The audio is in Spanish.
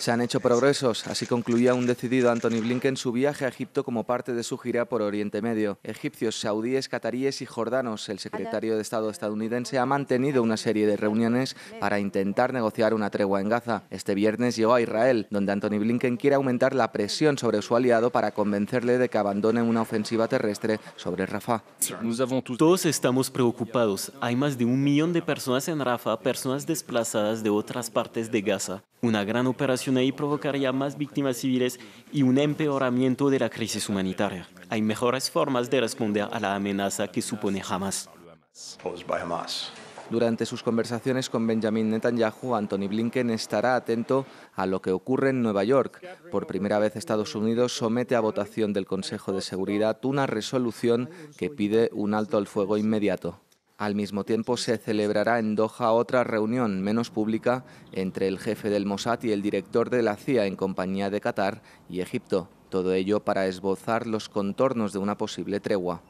Se han hecho progresos, así concluía un decidido Anthony Blinken su viaje a Egipto como parte de su gira por Oriente Medio. Egipcios, saudíes, cataríes y jordanos, el secretario de Estado estadounidense ha mantenido una serie de reuniones para intentar negociar una tregua en Gaza. Este viernes llegó a Israel, donde Anthony Blinken quiere aumentar la presión sobre su aliado para convencerle de que abandone una ofensiva terrestre sobre Rafah. Todos estamos preocupados. Hay más de un millón de personas en Rafah, personas desplazadas de otras partes de Gaza. Una gran operación ahí provocaría más víctimas civiles y un empeoramiento de la crisis humanitaria. Hay mejores formas de responder a la amenaza que supone Hamas. Durante sus conversaciones con Benjamin Netanyahu, Anthony Blinken estará atento a lo que ocurre en Nueva York. Por primera vez Estados Unidos somete a votación del Consejo de Seguridad una resolución que pide un alto al fuego inmediato. Al mismo tiempo, se celebrará en Doha otra reunión menos pública entre el jefe del Mossad y el director de la CIA en compañía de Qatar y Egipto. Todo ello para esbozar los contornos de una posible tregua.